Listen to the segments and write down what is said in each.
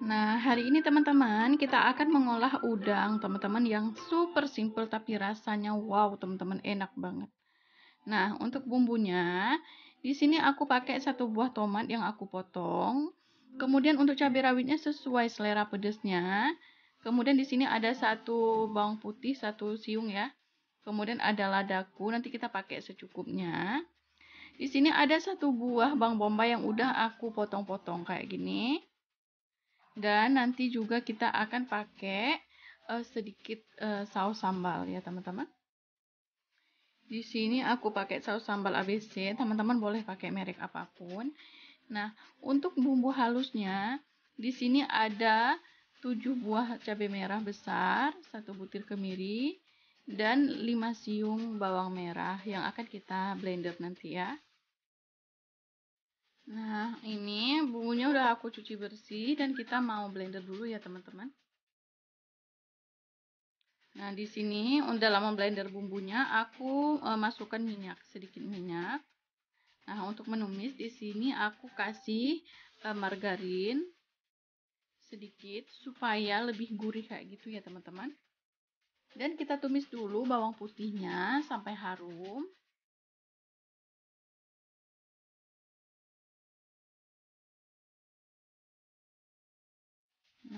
Nah, hari ini teman-teman kita akan mengolah udang teman-teman yang super simple tapi rasanya wow teman-teman enak banget. Nah, untuk bumbunya di sini aku pakai satu buah tomat yang aku potong. Kemudian untuk cabai rawitnya sesuai selera pedesnya. Kemudian di sini ada satu bawang putih, satu siung ya. Kemudian ada ladaku, nanti kita pakai secukupnya. Di sini ada satu buah bawang bombay yang udah aku potong-potong kayak gini. Dan nanti juga kita akan pakai uh, sedikit uh, saus sambal ya teman-teman. Di sini aku pakai saus sambal ABC, teman-teman boleh pakai merek apapun. Nah, untuk bumbu halusnya, di sini ada 7 buah cabai merah besar, satu butir kemiri, dan 5 siung bawang merah yang akan kita blender nanti ya. Nah, ini bumbunya udah aku cuci bersih dan kita mau blender dulu ya, teman-teman. Nah, di sini lama blender bumbunya aku e, masukkan minyak, sedikit minyak. Nah, untuk menumis di sini aku kasih e, margarin sedikit supaya lebih gurih kayak gitu ya, teman-teman. Dan kita tumis dulu bawang putihnya sampai harum.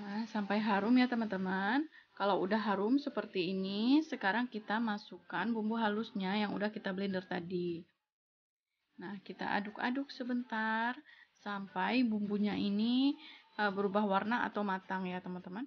Nah, sampai harum ya teman-teman. Kalau udah harum seperti ini, sekarang kita masukkan bumbu halusnya yang udah kita blender tadi. Nah, kita aduk-aduk sebentar sampai bumbunya ini eh, berubah warna atau matang ya teman-teman.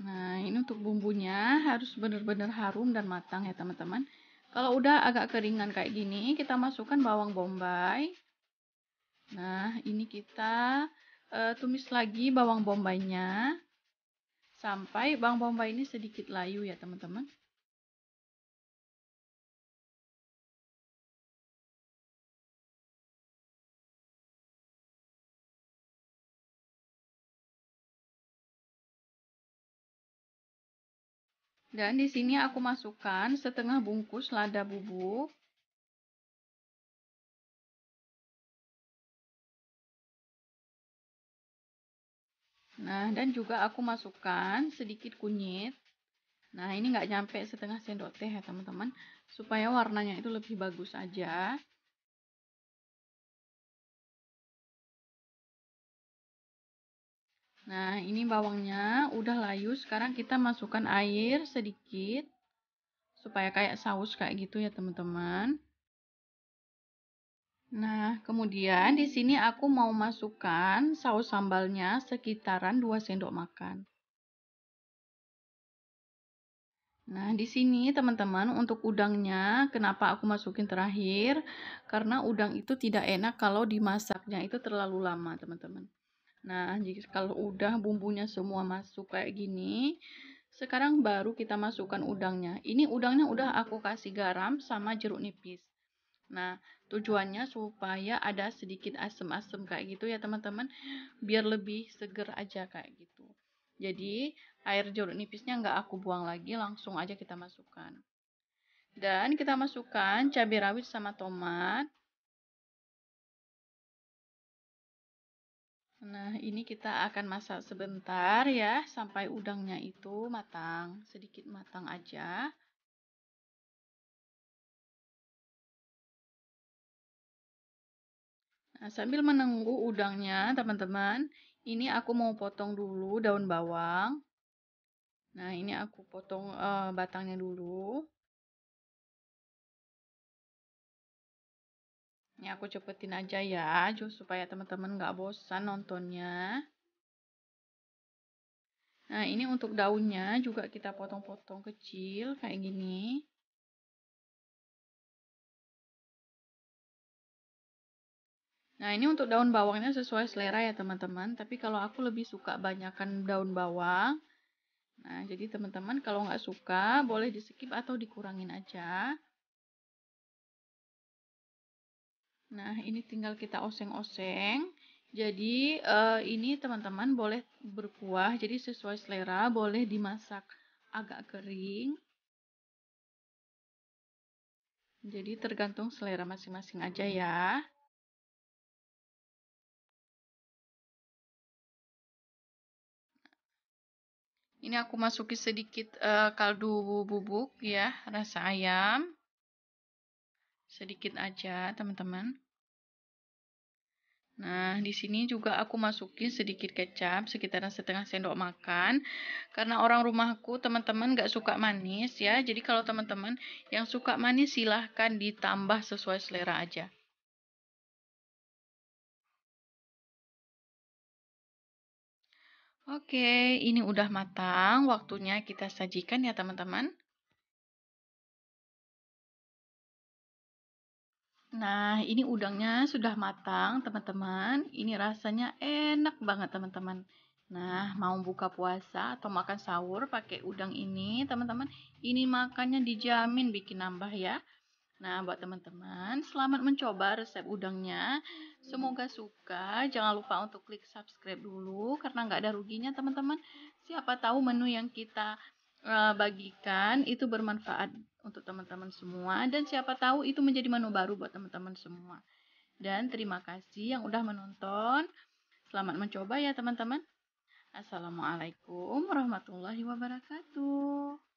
Nah, ini untuk bumbunya harus benar-benar harum dan matang ya, teman-teman. Kalau udah agak keringan kayak gini, kita masukkan bawang bombay. Nah, ini kita uh, tumis lagi bawang bombaynya sampai bawang bombay ini sedikit layu ya, teman-teman. Dan di sini aku masukkan setengah bungkus lada bubuk. Nah, dan juga aku masukkan sedikit kunyit. Nah, ini nggak nyampe setengah sendok teh ya teman-teman. Supaya warnanya itu lebih bagus aja. Nah, ini bawangnya udah layu. Sekarang kita masukkan air sedikit supaya kayak saus kayak gitu ya, teman-teman. Nah, kemudian di sini aku mau masukkan saus sambalnya sekitaran 2 sendok makan. Nah, di sini teman-teman untuk udangnya, kenapa aku masukin terakhir? Karena udang itu tidak enak kalau dimasaknya itu terlalu lama, teman-teman. Nah, kalau udah bumbunya semua masuk kayak gini, sekarang baru kita masukkan udangnya. Ini udangnya udah aku kasih garam sama jeruk nipis. Nah, tujuannya supaya ada sedikit asem-asem kayak gitu ya teman-teman, biar lebih seger aja kayak gitu. Jadi, air jeruk nipisnya nggak aku buang lagi, langsung aja kita masukkan. Dan kita masukkan cabai rawit sama tomat. Nah, ini kita akan masak sebentar ya, sampai udangnya itu matang, sedikit matang aja. Nah, sambil menunggu udangnya, teman-teman, ini aku mau potong dulu daun bawang. Nah, ini aku potong uh, batangnya dulu. Ini ya, aku cepetin aja ya, supaya teman-teman nggak bosan nontonnya. Nah, ini untuk daunnya juga kita potong-potong kecil kayak gini. Nah, ini untuk daun bawangnya sesuai selera ya, teman-teman. Tapi kalau aku lebih suka banyakkan daun bawang. Nah, jadi teman-teman kalau nggak suka, boleh di-skip atau dikurangin aja. Nah, ini tinggal kita oseng-oseng. Jadi, uh, ini teman-teman boleh berkuah, jadi sesuai selera, boleh dimasak agak kering. Jadi, tergantung selera masing-masing aja ya. Ini aku masuki sedikit uh, kaldu bubuk ya, rasa ayam sedikit aja, teman-teman. Nah, di sini juga aku masukin sedikit kecap, sekitaran setengah sendok makan. Karena orang rumahku, teman-teman gak suka manis ya. Jadi kalau teman-teman yang suka manis silahkan ditambah sesuai selera aja. Oke, ini udah matang. Waktunya kita sajikan ya teman-teman. Nah, ini udangnya sudah matang, teman-teman. Ini rasanya enak banget, teman-teman. Nah, mau buka puasa atau makan sahur pakai udang ini, teman-teman. Ini makannya dijamin bikin nambah ya. Nah, buat teman-teman, selamat mencoba resep udangnya. Semoga suka. Jangan lupa untuk klik subscribe dulu, karena nggak ada ruginya, teman-teman. Siapa tahu menu yang kita eh, bagikan itu bermanfaat untuk teman-teman semua dan siapa tahu itu menjadi menu baru buat teman-teman semua. Dan terima kasih yang udah menonton. Selamat mencoba ya teman-teman. Assalamualaikum warahmatullahi wabarakatuh.